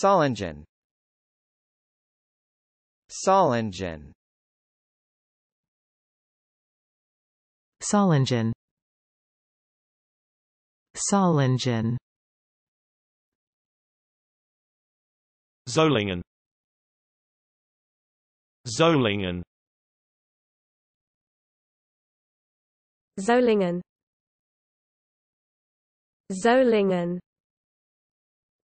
Solingen Solingen Solingen Solingen Zolingen. Zolingen. Zolingen. Zolingen.